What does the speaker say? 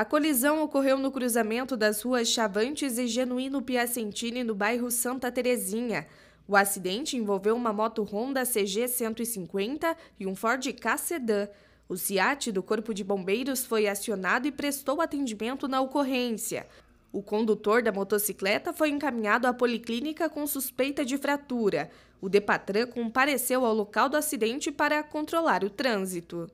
A colisão ocorreu no cruzamento das ruas Chavantes e Genuíno Piacentini, no bairro Santa Terezinha. O acidente envolveu uma moto Honda CG 150 e um Ford K Sedan. O SIAT do Corpo de Bombeiros foi acionado e prestou atendimento na ocorrência. O condutor da motocicleta foi encaminhado à policlínica com suspeita de fratura. O Depatran compareceu ao local do acidente para controlar o trânsito.